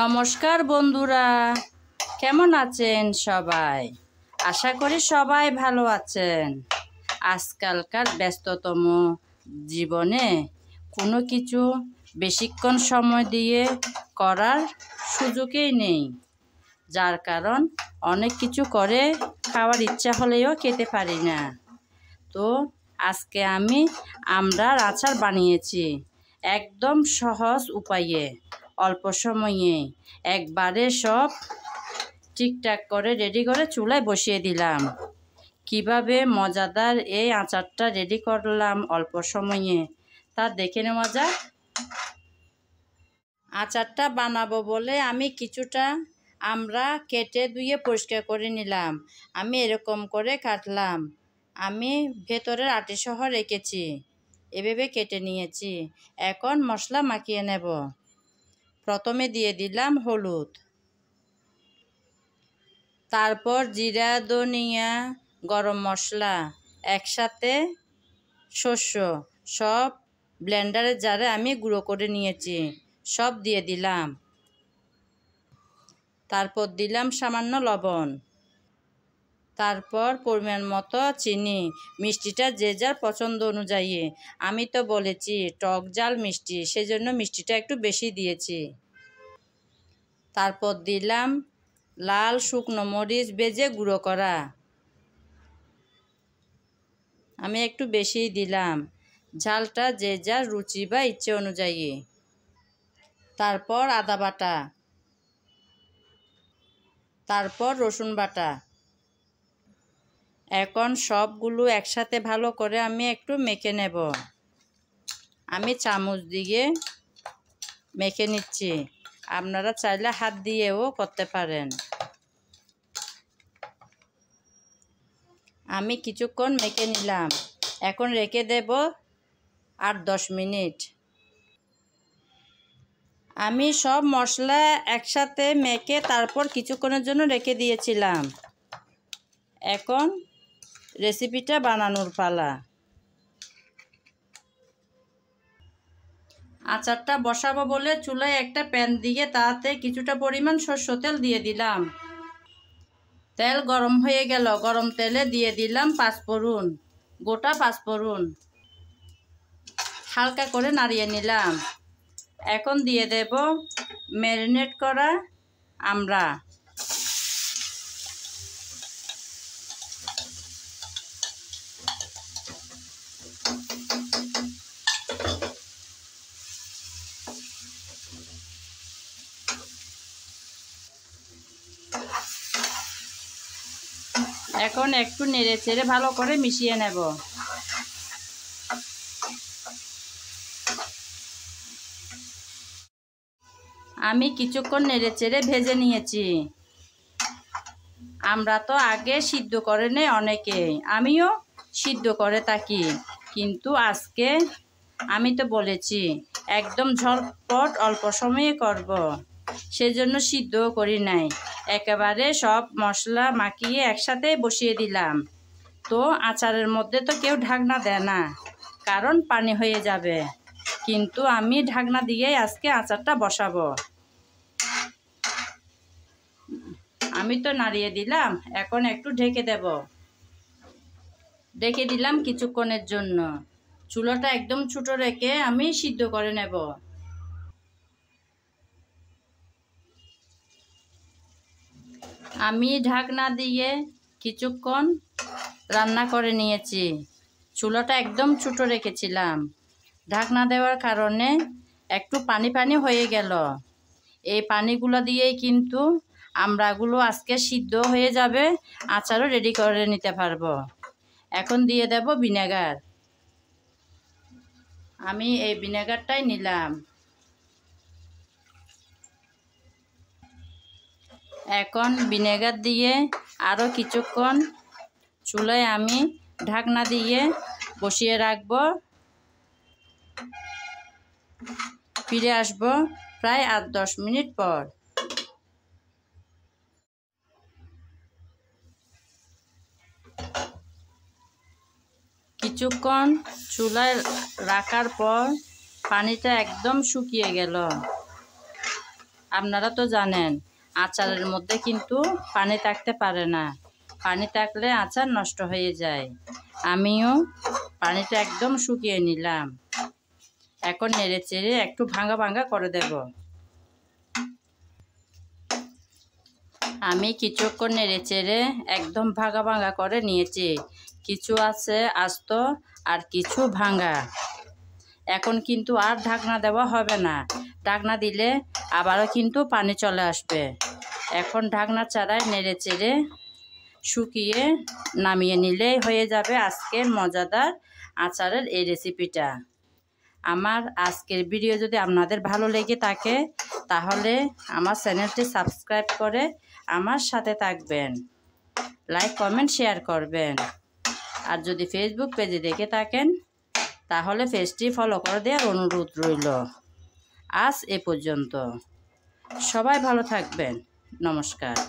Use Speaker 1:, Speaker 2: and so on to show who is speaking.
Speaker 1: নমস্কার বন্ধুরা কেমন আছেন সবাই আশা করি সবাই ভালো আছেন আজকালকার ব্যস্ততম জীবনে কোনো কিছু বেশিক্ষণ সময় দিয়ে করার সুযোগই নেই যার কারণ অনেক কিছু করে খাওয়ার ইচ্ছা হলেও খেতে পারি না তো আজকে আমি আমরা আচার বানিয়েছি একদম সহজ উপায়ে অল্প সময়ে একবারে সব ঠিকঠাক করে রেডি করে চুলায় বসিয়ে দিলাম কিভাবে মজাদার এই আচারটা রেডি করলাম অল্প সময়ে তা দেখে নেওয়া যাক আচারটা বানাবো বলে আমি কিছুটা আমরা কেটে ধুয়ে পরিষ্কার করে নিলাম আমি এরকম করে কাটলাম আমি ভেতরের আটিসহ রেখেছি এভাবে কেটে নিয়েছি এখন মশলা মাখিয়ে নেব প্রথমে দিয়ে দিলাম হলুদ তারপর জিরা ধনিয়া গরম মশলা একসাথে শস্য সব ব্লেন্ডারের জারে আমি গুঁড়ো করে নিয়েছি সব দিয়ে দিলাম তারপর দিলাম সামান্য লবণ তারপর পরিমাণ মতো চিনি মিষ্টিটা যে যার পছন্দ অনুযায়ী আমি তো বলেছি টক জাল মিষ্টি সেজন্য মিষ্টিটা একটু বেশি দিয়েছি তারপর দিলাম লাল শুকনো মরিচ বেজে গুঁড়ো করা আমি একটু বেশি দিলাম ঝালটা যে যার রুচি বা ইচ্ছে অনুযায়ী তারপর আদা বাটা তারপর রসুন বাটা এখন সবগুলো একসাথে ভালো করে আমি একটু মেখে নেব আমি চামচ দিয়ে মেখে নিচ্ছি আপনারা চাইলে হাত দিয়েও করতে পারেন আমি কিছুক্ষণ মেখে নিলাম এখন রেখে দেব আট দশ মিনিট আমি সব মশলা একসাথে মেখে তারপর কিছুক্ষণের জন্য রেখে দিয়েছিলাম এখন রেসিপিটা বানানোর পালা আচারটা বসাবো বলে চুলায় একটা প্যান দিয়ে তাতে কিছুটা পরিমাণ সর্ষ তেল দিয়ে দিলাম তেল গরম হয়ে গেল গরম তেলে দিয়ে দিলাম পাঁচফোড়ন গোটা পাঁচফোড়ন হালকা করে নাড়িয়ে নিলাম এখন দিয়ে দেব ম্যারিনেট করা আমরা এখন একটু নেড়ে চেড়ে ভালো করে মিশিয়ে নেব আমি কিছুক্ষণ নেড়ে চেড়ে ভেজে নিয়েছি আমরা তো আগে সিদ্ধ করে নেই অনেকে আমিও সিদ্ধ করে থাকি কিন্তু আজকে আমি তো বলেছি একদম ঝটপট অল্প সময়ে করব সেজন্য সিদ্ধ করি নাই একেবারে সব মশলা মাখিয়ে একসাথে বসিয়ে দিলাম তো আচারের মধ্যে তো কেউ ঢাকনা দেয় না কারণ পানি হয়ে যাবে কিন্তু আমি ঢাকনা দিয়ে আজকে আচারটা বসাবো আমি তো নাড়িয়ে দিলাম এখন একটু ঢেকে দেব ঢেকে দিলাম কিছুক্ষণের জন্য চুলোটা একদম ছোটো রেখে আমি সিদ্ধ করে নেব আমি ঢাকনা দিয়ে কিছুক্ষণ রান্না করে নিয়েছি চুলোটা একদম ছোটো রেখেছিলাম ঢাকনা দেওয়ার কারণে একটু পানি পানি হয়ে গেল এই পানিগুলো দিয়েই কিন্তু আমরাগুলো আজকে সিদ্ধ হয়ে যাবে আচারও রেডি করে নিতে পারব এখন দিয়ে দেব ভিনেগার আমি এই ভিনেগারটাই নিলাম এখন ভিনেগার দিয়ে আরও কিছুক্ষণ চুলায় আমি ঢাকনা দিয়ে বসিয়ে রাখব ফিরে আসব প্রায় আট দশ মিনিট পর কিছুক্ষণ চুলায় রাখার পর পানিটা একদম শুকিয়ে গেল আপনারা তো জানেন আচারের মধ্যে কিন্তু পানি থাকতে পারে না পানি থাকলে আচার নষ্ট হয়ে যায় আমিও পানিটা একদম শুকিয়ে নিলাম এখন নেড়ে চেড়ে একটু ভাঙা ভাঙা করে দেব আমি কিছুক্ষণ নেড়ে চেড়ে একদম ভাঙা ভাঙা করে নিয়েছি কিছু আছে আস্ত আর কিছু ভাঙা এখন কিন্তু আর ঢাকনা দেওয়া হবে না ঢাকনা দিলে আবারও কিন্তু পানি চলে আসবে এখন ঢাকনা চারায় নেড়ে চেড়ে শুকিয়ে নামিয়ে নিলেই হয়ে যাবে আজকের মজাদার আচারের এই রেসিপিটা আমার আজকের ভিডিও যদি আপনাদের ভালো লেগে থাকে তাহলে আমার চ্যানেলটি সাবস্ক্রাইব করে আমার সাথে থাকবেন লাইক কমেন্ট শেয়ার করবেন আর যদি ফেসবুক পেজে দেখে থাকেন তাহলে পেজটি ফলো করে দেওয়ার অনুরোধ রইল আজ এ পর্যন্ত সবাই ভালো থাকবেন নমস্কার